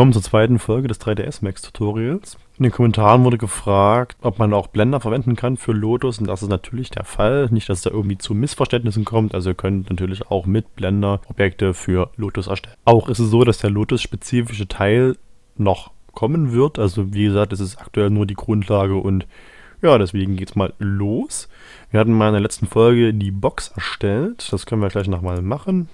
willkommen zur zweiten Folge des 3ds Max Tutorials. In den Kommentaren wurde gefragt, ob man auch Blender verwenden kann für Lotus und das ist natürlich der Fall. Nicht, dass es da irgendwie zu Missverständnissen kommt, also ihr könnt natürlich auch mit Blender Objekte für Lotus erstellen. Auch ist es so, dass der Lotus-spezifische Teil noch kommen wird. Also wie gesagt, es ist aktuell nur die Grundlage und ja, deswegen geht's mal los. Wir hatten mal in der letzten Folge die Box erstellt. Das können wir gleich nochmal machen.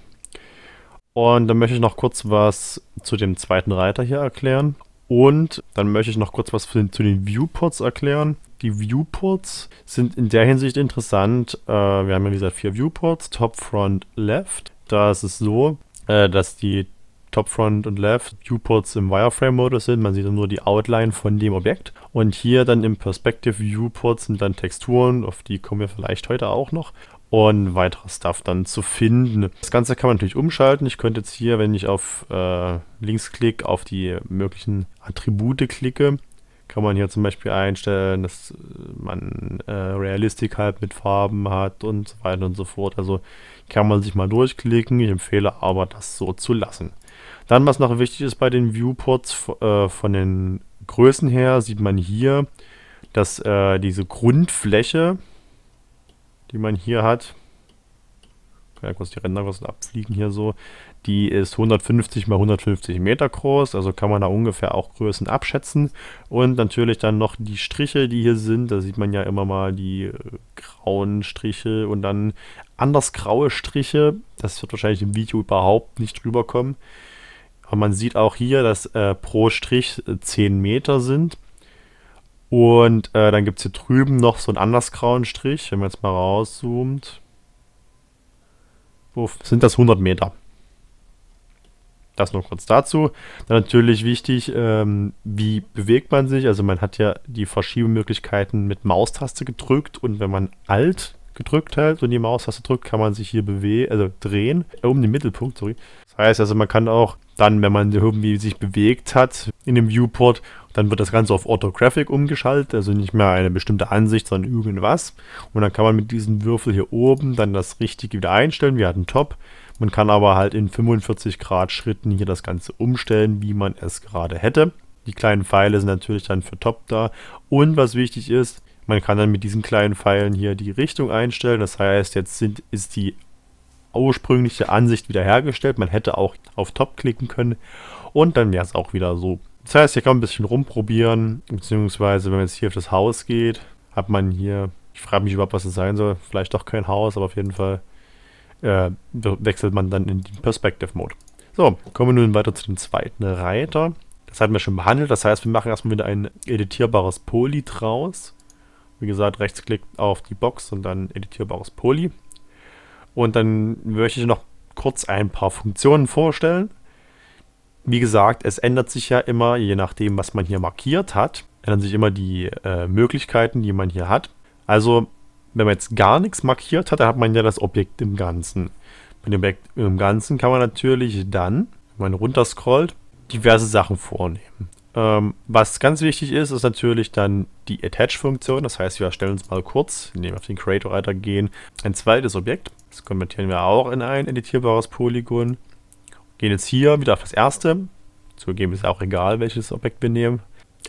Und dann möchte ich noch kurz was zu dem zweiten Reiter hier erklären. Und dann möchte ich noch kurz was den, zu den Viewports erklären. Die Viewports sind in der Hinsicht interessant. Äh, wir haben ja wie gesagt vier Viewports, Top, Front, Left. Da ist es so, äh, dass die Top, Front und Left Viewports im Wireframe-Modus sind. Man sieht dann nur die Outline von dem Objekt. Und hier dann im Perspective Viewport sind dann Texturen, auf die kommen wir vielleicht heute auch noch und weiteres Stuff dann zu finden. Das Ganze kann man natürlich umschalten. Ich könnte jetzt hier, wenn ich auf äh, links klicke, auf die möglichen Attribute klicke, kann man hier zum Beispiel einstellen, dass man äh, Realistik halt mit Farben hat und so weiter und so fort. Also kann man sich mal durchklicken. Ich empfehle aber, das so zu lassen. Dann, was noch wichtig ist bei den Viewports äh, von den Größen her, sieht man hier, dass äh, diese Grundfläche, die man hier hat, ja kurz die Renderkosten abfliegen hier so, die ist 150 mal 150 Meter groß, also kann man da ungefähr auch Größen abschätzen. Und natürlich dann noch die Striche, die hier sind, da sieht man ja immer mal die äh, grauen Striche und dann anders graue Striche. Das wird wahrscheinlich im Video überhaupt nicht rüberkommen. Aber man sieht auch hier, dass äh, pro Strich 10 äh, Meter sind. Und äh, dann gibt es hier drüben noch so einen anders grauen Strich, wenn man jetzt mal rauszoomt. Uff, sind das 100 Meter. Das nur kurz dazu. Dann natürlich wichtig, ähm, wie bewegt man sich. Also man hat ja die Verschiebemöglichkeiten mit Maustaste gedrückt und wenn man Alt gedrückt hält und die Maustaste drückt, kann man sich hier bewegen, also drehen, äh, um den Mittelpunkt, sorry. Das heißt also, man kann auch dann, wenn man irgendwie sich bewegt hat in dem Viewport, dann wird das Ganze auf Orthographic umgeschaltet, also nicht mehr eine bestimmte Ansicht, sondern irgendwas. Und dann kann man mit diesem Würfel hier oben dann das Richtige wieder einstellen. Wir hatten Top. Man kann aber halt in 45 Grad Schritten hier das Ganze umstellen, wie man es gerade hätte. Die kleinen Pfeile sind natürlich dann für Top da. Und was wichtig ist, man kann dann mit diesen kleinen Pfeilen hier die Richtung einstellen. Das heißt, jetzt sind, ist die ursprüngliche Ansicht wiederhergestellt. Man hätte auch auf Top klicken können und dann wäre es auch wieder so. Das heißt, hier kann man ein bisschen rumprobieren, beziehungsweise wenn man jetzt hier auf das Haus geht, hat man hier, ich frage mich überhaupt, was es sein soll, vielleicht doch kein Haus, aber auf jeden Fall äh, wechselt man dann in den Perspective Mode. So, kommen wir nun weiter zu dem zweiten Reiter. Das hatten wir schon behandelt, das heißt, wir machen erstmal wieder ein editierbares Poly draus. Wie gesagt, rechtsklick auf die Box und dann editierbares Poly. Und dann möchte ich noch kurz ein paar Funktionen vorstellen. Wie gesagt, es ändert sich ja immer, je nachdem, was man hier markiert hat, ändern sich immer die äh, Möglichkeiten, die man hier hat. Also, wenn man jetzt gar nichts markiert hat, dann hat man ja das Objekt im Ganzen. Mit dem Objekt im Ganzen kann man natürlich dann, wenn man runterscrollt, diverse Sachen vornehmen. Ähm, was ganz wichtig ist, ist natürlich dann die Attach-Funktion. Das heißt, wir erstellen uns mal kurz, indem wir auf den Creator-Reiter gehen, ein zweites Objekt. Das konvertieren wir auch in ein editierbares Polygon. Gehen jetzt hier wieder auf das erste. Zugegeben ist auch egal, welches Objekt wir nehmen.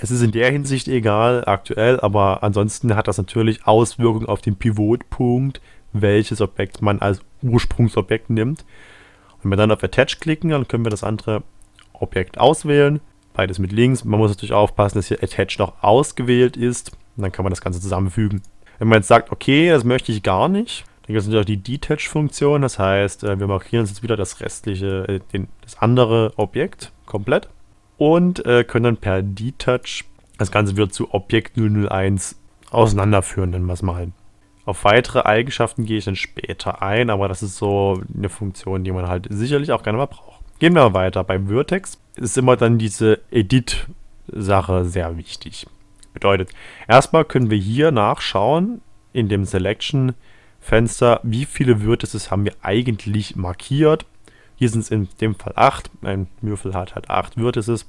Es ist in der Hinsicht egal aktuell, aber ansonsten hat das natürlich Auswirkungen auf den Pivotpunkt, welches Objekt man als Ursprungsobjekt nimmt. Wenn wir dann auf Attach klicken, dann können wir das andere Objekt auswählen beides mit Links. Man muss natürlich aufpassen, dass hier Attach noch ausgewählt ist. Und dann kann man das Ganze zusammenfügen. Wenn man jetzt sagt, okay, das möchte ich gar nicht, dann gibt es natürlich auch die Detach-Funktion. Das heißt, äh, wir markieren uns jetzt wieder das restliche, äh, den, das andere Objekt komplett und äh, können dann per Detach das Ganze wieder zu Objekt 001 auseinanderführen, dann was mal. Auf weitere Eigenschaften gehe ich dann später ein, aber das ist so eine Funktion, die man halt sicherlich auch gerne mal braucht. Gehen wir weiter. Beim Vertex ist immer dann diese Edit-Sache sehr wichtig. Bedeutet, erstmal können wir hier nachschauen in dem Selection-Fenster, wie viele Vertices haben wir eigentlich markiert. Hier sind es in dem Fall 8. Ein Würfel hat halt 8 Vertices.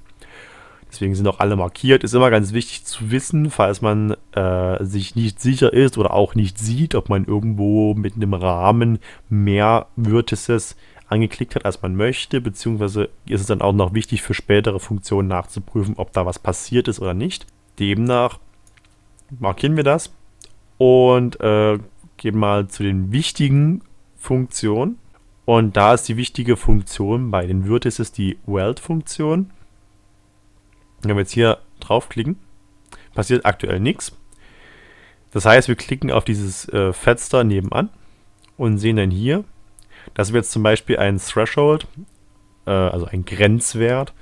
Deswegen sind auch alle markiert. Ist immer ganz wichtig zu wissen, falls man äh, sich nicht sicher ist oder auch nicht sieht, ob man irgendwo mit einem Rahmen mehr Vertices angeklickt hat, als man möchte, beziehungsweise ist es dann auch noch wichtig für spätere Funktionen nachzuprüfen, ob da was passiert ist oder nicht. Demnach markieren wir das und äh, gehen mal zu den wichtigen Funktionen. Und da ist die wichtige Funktion bei den Vertices die Weld-Funktion. Wenn wir jetzt hier draufklicken, passiert aktuell nichts. Das heißt, wir klicken auf dieses äh, Fenster nebenan und sehen dann hier, das wäre jetzt zum Beispiel ein Threshold, äh, also ein Grenzwert,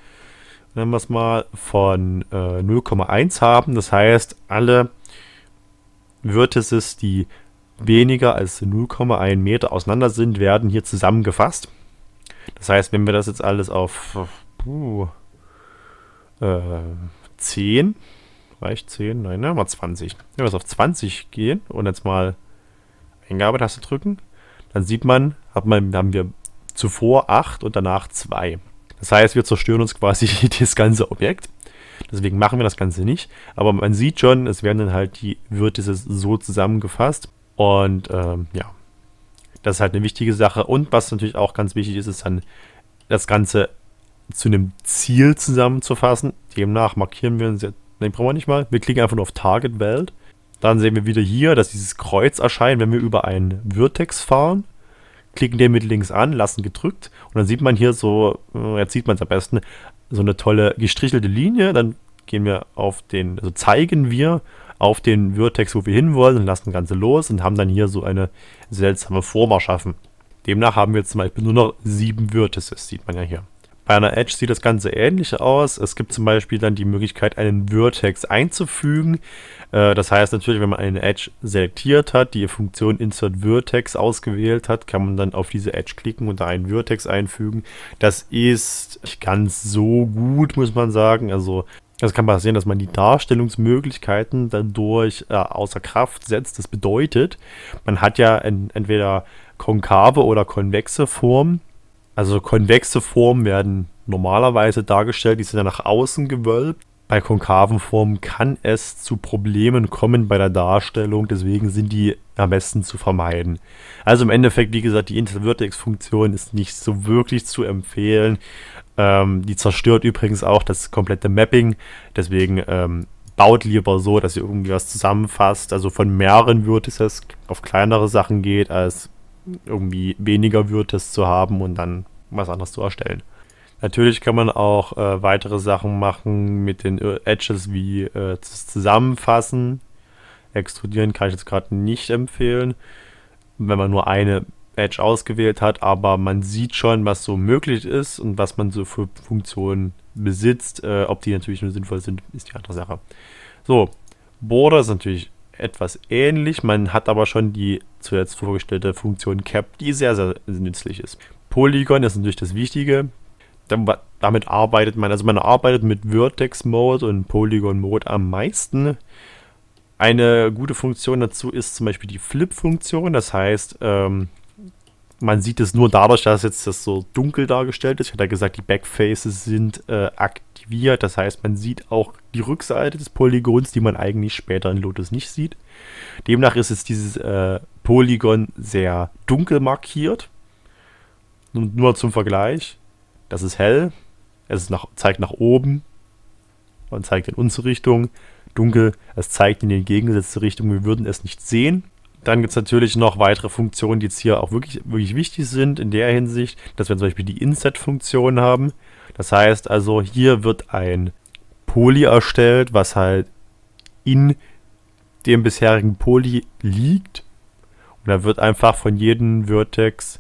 nennen wir es mal, von äh, 0,1 haben. Das heißt, alle Vertices, die weniger als 0,1 Meter auseinander sind, werden hier zusammengefasst. Das heißt, wenn wir das jetzt alles auf puh, äh, 10, reicht 10, nein, ne, mal 20. Wenn wir es auf 20 gehen und jetzt mal Eingabetaste drücken, dann sieht man, man, haben wir zuvor 8 und danach 2. Das heißt, wir zerstören uns quasi das ganze Objekt. Deswegen machen wir das Ganze nicht. Aber man sieht schon, es werden dann halt die Würtice so zusammengefasst. Und ähm, ja, das ist halt eine wichtige Sache. Und was natürlich auch ganz wichtig ist, ist dann das Ganze zu einem Ziel zusammenzufassen. Demnach markieren wir uns jetzt, den brauchen wir nicht mal. Wir klicken einfach nur auf Target Welt. Dann sehen wir wieder hier, dass dieses Kreuz erscheint, wenn wir über einen Vertex fahren klicken den mit links an, lassen gedrückt und dann sieht man hier so, äh, jetzt sieht man es am besten, so eine tolle gestrichelte Linie. Dann gehen wir auf den, also zeigen wir auf den Vertex, wo wir hinwollen und lassen das Ganze los und haben dann hier so eine seltsame Form erschaffen. Demnach haben wir zum Beispiel nur noch sieben Vertices, sieht man ja hier. Bei einer Edge sieht das Ganze ähnlich aus. Es gibt zum Beispiel dann die Möglichkeit, einen Vertex einzufügen. Äh, das heißt natürlich, wenn man eine Edge selektiert hat, die Funktion Insert Vertex ausgewählt hat, kann man dann auf diese Edge klicken und da einen Vertex einfügen. Das ist nicht ganz so gut, muss man sagen. Also es kann passieren, dass man die Darstellungsmöglichkeiten dadurch äh, außer Kraft setzt. Das bedeutet, man hat ja entweder konkave oder konvexe Formen also konvexe Formen werden normalerweise dargestellt, die sind ja nach außen gewölbt. Bei konkaven Formen kann es zu Problemen kommen bei der Darstellung, deswegen sind die am besten zu vermeiden. Also im Endeffekt, wie gesagt, die Intervertex-Funktion ist nicht so wirklich zu empfehlen. Ähm, die zerstört übrigens auch das komplette Mapping, deswegen ähm, baut lieber so, dass ihr irgendwie was zusammenfasst, also von mehreren Vertices auf kleinere Sachen geht, als irgendwie weniger Würtes zu haben und dann was anderes zu erstellen. Natürlich kann man auch äh, weitere Sachen machen mit den äh, Edges wie äh, zusammenfassen. Extrudieren kann ich jetzt gerade nicht empfehlen, wenn man nur eine Edge ausgewählt hat, aber man sieht schon, was so möglich ist und was man so für Funktionen besitzt. Äh, ob die natürlich nur sinnvoll sind, ist die andere Sache. So, Border ist natürlich etwas ähnlich. Man hat aber schon die zuletzt vorgestellte Funktion Cap, die sehr, sehr nützlich ist. Polygon ist natürlich das Wichtige. Damit arbeitet man, also man arbeitet mit Vertex Mode und Polygon Mode am meisten. Eine gute Funktion dazu ist zum Beispiel die Flip-Funktion. Das heißt, ähm, man sieht es nur dadurch, dass jetzt das so dunkel dargestellt ist. Ich hatte ja gesagt, die Backfaces sind äh, aktiviert. Das heißt, man sieht auch die Rückseite des Polygons, die man eigentlich später in Lotus nicht sieht. Demnach ist jetzt dieses äh, Polygon sehr dunkel markiert. Und nur zum Vergleich, das ist hell, es ist nach, zeigt nach oben und zeigt in unsere Richtung. Dunkel, es zeigt in die entgegengesetzte Richtung, wir würden es nicht sehen. Dann gibt es natürlich noch weitere Funktionen, die jetzt hier auch wirklich, wirklich wichtig sind, in der Hinsicht, dass wir zum Beispiel die Inset-Funktion haben. Das heißt also, hier wird ein Poly erstellt, was halt in dem bisherigen Poly liegt. Und da wird einfach von jedem Vertex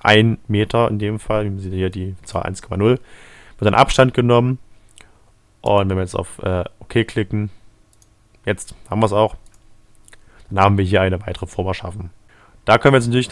ein Meter in dem Fall, wir sieht hier die Zahl 1,0, wird dann Abstand genommen. Und wenn wir jetzt auf äh, OK klicken, jetzt haben wir es auch, dann haben wir hier eine weitere Form erschaffen. Da können wir jetzt natürlich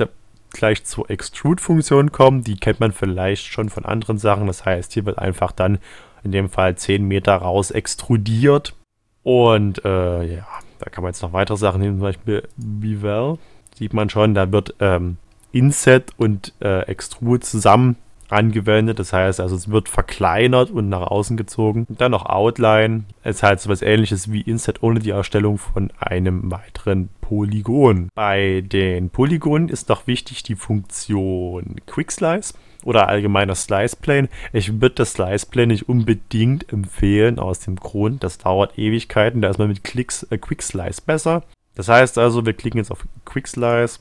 gleich zur Extrude-Funktion kommen. Die kennt man vielleicht schon von anderen Sachen. Das heißt, hier wird einfach dann in dem Fall 10 Meter raus extrudiert. Und äh, ja, da kann man jetzt noch weitere Sachen nehmen, zum Beispiel Bevel. Sieht man schon, da wird ähm, Inset und äh, Extrude zusammen angewendet. Das heißt also, es wird verkleinert und nach außen gezogen. Und dann noch Outline. Es ist halt so was ähnliches wie Inset ohne die Erstellung von einem weiteren Polygon. Bei den Polygonen ist noch wichtig die Funktion Quick Slice oder allgemeiner Slice Plane. Ich würde das Slice Plane nicht unbedingt empfehlen, aus dem Grund, das dauert Ewigkeiten. Da ist man mit Klicks, äh, Quick Slice besser. Das heißt also, wir klicken jetzt auf Quick Slice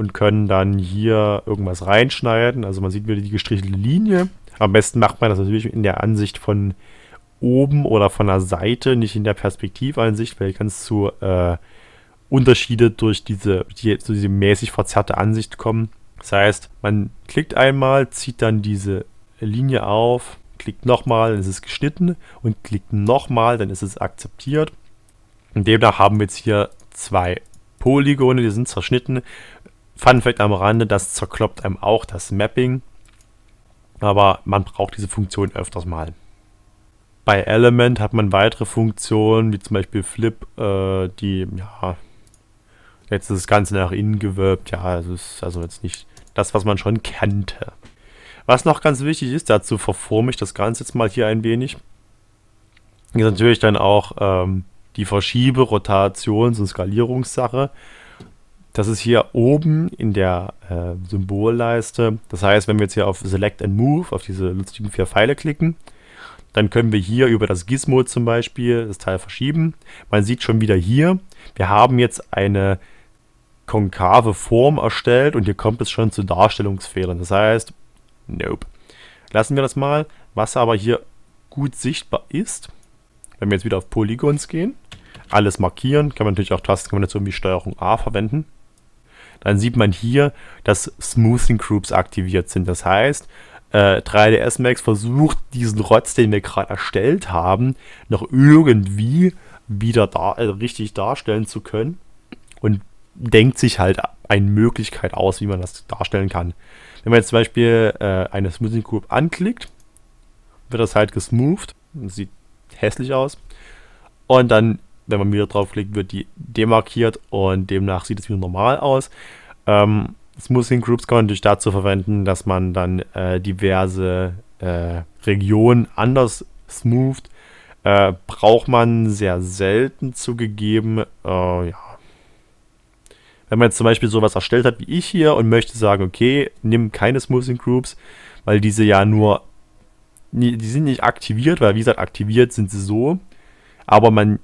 und können dann hier irgendwas reinschneiden. Also man sieht wieder die gestrichelte Linie. Am besten macht man das natürlich in der Ansicht von oben oder von der Seite, nicht in der Perspektiveinsicht, weil ganz zu äh, Unterschiede durch diese, die, so diese mäßig verzerrte Ansicht kommen. Das heißt, man klickt einmal, zieht dann diese Linie auf, klickt nochmal, dann ist es geschnitten und klickt nochmal, dann ist es akzeptiert. Und demnach haben wir jetzt hier zwei Polygone, die sind zerschnitten Fun Fact am Rande, das zerkloppt einem auch das Mapping, aber man braucht diese Funktion öfters mal. Bei Element hat man weitere Funktionen, wie zum Beispiel Flip, äh, die, ja, jetzt ist das Ganze nach innen gewölbt, ja, es ist also jetzt nicht das, was man schon kannte. Was noch ganz wichtig ist, dazu verforme ich das Ganze jetzt mal hier ein wenig, ist natürlich dann auch ähm, die Verschiebe-, Rotations- und Skalierungssache. Das ist hier oben in der äh, Symbolleiste. Das heißt, wenn wir jetzt hier auf Select and Move, auf diese lustigen vier Pfeile klicken, dann können wir hier über das Gizmo zum Beispiel das Teil verschieben. Man sieht schon wieder hier, wir haben jetzt eine konkave Form erstellt und hier kommt es schon zu Darstellungsfehlern. Das heißt, nope. Lassen wir das mal. Was aber hier gut sichtbar ist, wenn wir jetzt wieder auf Polygons gehen, alles markieren, kann man natürlich auch Tastenkombination wie Steuerung A verwenden dann sieht man hier, dass Smoothing Groups aktiviert sind. Das heißt, äh, 3ds Max versucht diesen Rotz, den wir gerade erstellt haben, noch irgendwie wieder da, äh, richtig darstellen zu können und denkt sich halt eine Möglichkeit aus, wie man das darstellen kann. Wenn man jetzt zum Beispiel äh, eine Smoothing Group anklickt, wird das halt gesmoothed, sieht hässlich aus und dann wenn man wieder draufklickt, wird die demarkiert und demnach sieht es wieder normal aus. Ähm, Smoothing Groups kann man natürlich dazu verwenden, dass man dann äh, diverse äh, Regionen anders smootht. Äh, braucht man sehr selten zugegeben. Äh, ja. Wenn man jetzt zum Beispiel sowas erstellt hat wie ich hier und möchte sagen, okay, nimm keine Smoothing Groups, weil diese ja nur, die sind nicht aktiviert, weil wie gesagt, aktiviert sind sie so, aber man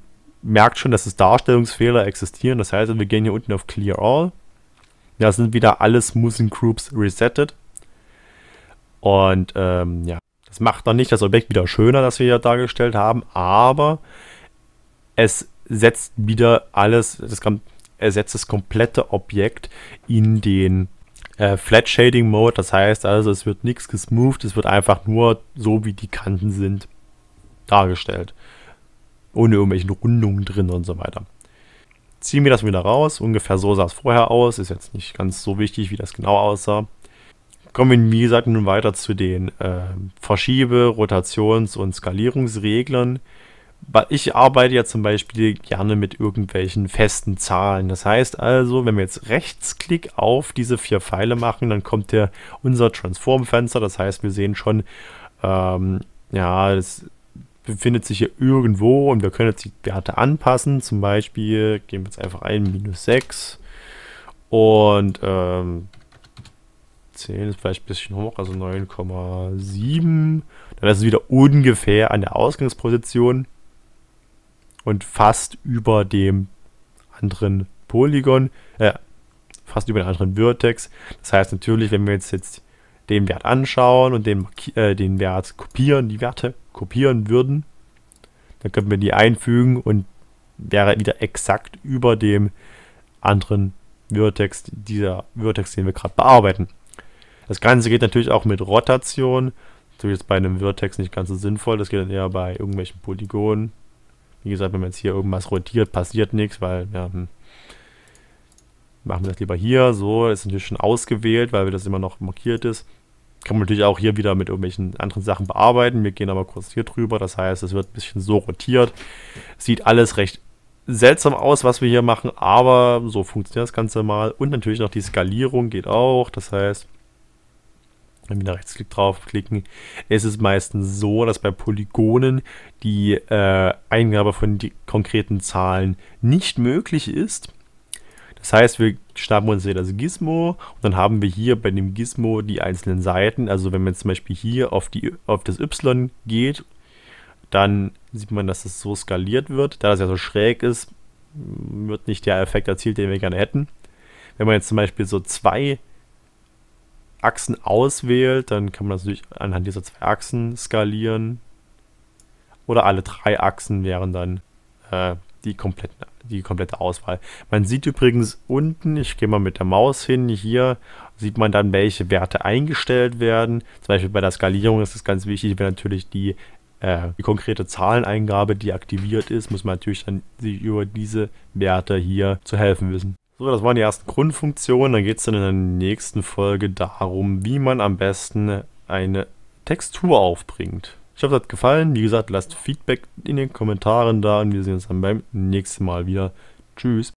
merkt schon, dass es Darstellungsfehler existieren. Das heißt, wir gehen hier unten auf Clear All. Da sind wieder alle Smoothing Groups resettet. Und ähm, ja, das macht dann nicht das Objekt wieder schöner, das wir hier dargestellt haben, aber es setzt wieder alles, das kann, ersetzt das komplette Objekt in den äh, Flat Shading Mode. Das heißt also, es wird nichts gesmoothed, es wird einfach nur so, wie die Kanten sind, dargestellt ohne irgendwelchen Rundungen drin und so weiter. Ziehen wir das wieder raus, ungefähr so sah es vorher aus, ist jetzt nicht ganz so wichtig, wie das genau aussah. Kommen wir, wie gesagt, nun weiter zu den äh, Verschiebe-, Rotations- und Skalierungsreglern. Ich arbeite ja zum Beispiel gerne mit irgendwelchen festen Zahlen. Das heißt also, wenn wir jetzt Rechtsklick auf diese vier Pfeile machen, dann kommt der unser Transform-Fenster. Das heißt, wir sehen schon, ähm, ja, das befindet sich hier irgendwo und wir können jetzt die Werte anpassen. Zum Beispiel geben wir jetzt einfach ein, minus 6 und ähm, 10 ist vielleicht ein bisschen hoch, also 9,7. Dann ist es wieder ungefähr an der Ausgangsposition und fast über dem anderen Polygon, äh, fast über den anderen Vertex. Das heißt natürlich, wenn wir jetzt, jetzt den Wert anschauen und den, äh, den Wert kopieren, die Werte kopieren würden, dann könnten wir die einfügen und wäre wieder exakt über dem anderen Vertex, dieser Vertex, den wir gerade bearbeiten. Das Ganze geht natürlich auch mit Rotation. Natürlich ist bei einem Vertex nicht ganz so sinnvoll, das geht dann eher bei irgendwelchen Polygonen. Wie gesagt, wenn man jetzt hier irgendwas rotiert, passiert nichts, weil ja, hm, machen wir das lieber hier. So, ist natürlich schon ausgewählt, weil das immer noch markiert ist. Kann man natürlich auch hier wieder mit irgendwelchen anderen Sachen bearbeiten. Wir gehen aber kurz hier drüber. Das heißt, es wird ein bisschen so rotiert. Sieht alles recht seltsam aus, was wir hier machen, aber so funktioniert das Ganze mal. Und natürlich noch die Skalierung geht auch. Das heißt, wenn wir da rechtsklick draufklicken, ist es meistens so, dass bei Polygonen die äh, Eingabe von die konkreten Zahlen nicht möglich ist. Das heißt, wir schnappen uns hier das Gizmo und dann haben wir hier bei dem Gizmo die einzelnen Seiten. Also wenn man zum Beispiel hier auf, die, auf das Y geht, dann sieht man, dass es das so skaliert wird. Da das ja so schräg ist, wird nicht der Effekt erzielt, den wir gerne hätten. Wenn man jetzt zum Beispiel so zwei Achsen auswählt, dann kann man das natürlich anhand dieser zwei Achsen skalieren. Oder alle drei Achsen wären dann äh, die kompletten Achsen die komplette Auswahl. Man sieht übrigens unten, ich gehe mal mit der Maus hin, hier sieht man dann, welche Werte eingestellt werden. Zum Beispiel bei der Skalierung ist es ganz wichtig, wenn natürlich die, äh, die konkrete Zahleneingabe die aktiviert ist, muss man natürlich dann sich über diese Werte hier zu helfen wissen. So, das waren die ersten Grundfunktionen. Dann geht es dann in der nächsten Folge darum, wie man am besten eine Textur aufbringt. Ich hoffe, es hat gefallen. Wie gesagt, lasst Feedback in den Kommentaren da und wir sehen uns dann beim nächsten Mal wieder. Tschüss.